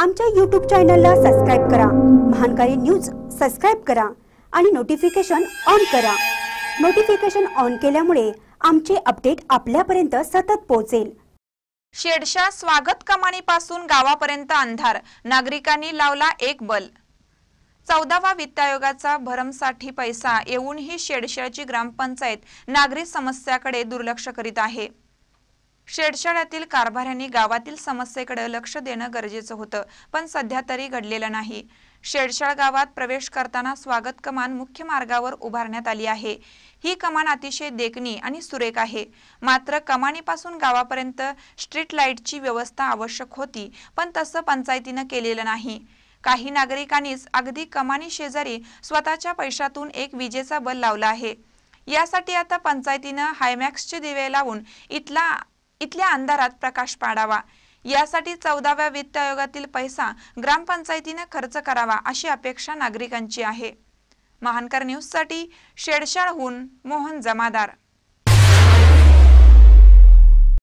आमच्या यूट्यूब चॅनलला सबस्क्राईब करा महानकारी न्यूज सबस्क्राईब करा आणि नोटिफिकेशन ऑन करा नोटिफिकेशन ऑन केल्यामुळे आमचे अपडेट आपल्यापर्यंत सतत पोहोचेल शेडशा स्वागत कमानीपासून गावापर्यंत अंधार नागरिकांनी लावला एक बल चौदावा वित्त आयोगाचा भरमसाठी पैसा येऊनही शेडशाची ग्रामपंचायत नागरिक समस्याकडे दुर्लक्ष करीत आहे शेडशाळ्यातील कारभाऱ्यांनी गावातील समस्येकडे लक्ष देणं गरजेचं होतं पण सध्या तरी घडलेलं नाही शेडशाळ गावात प्रवेश करताना स्वागत कमान मुख्य मार्गावर उभारण्यात आली आहे ही कमान अतिशय देखणी आणि सुरेख आहे मात्र कमानीपासून गावापर्यंत स्ट्रीट लाईटची व्यवस्था आवश्यक होती पण तसं पंचायतीनं केलेलं नाही काही नागरिकांनीच अगदी कमानी शेजारी स्वतःच्या पैशातून एक विजेचा बल लावला आहे यासाठी आता पंचायतीनं हायमॅक्सचे दिवे लावून इथला इथल्या अंधारात प्रकाश पाडावा यासाठी चौदाव्या वित्त आयोगातील पैसा ग्रामपंचायतीने खर्च करावा अशी अपेक्षा नागरिकांची आहे महानकर न्यूजसाठी शेडशाळहून मोहन जमादार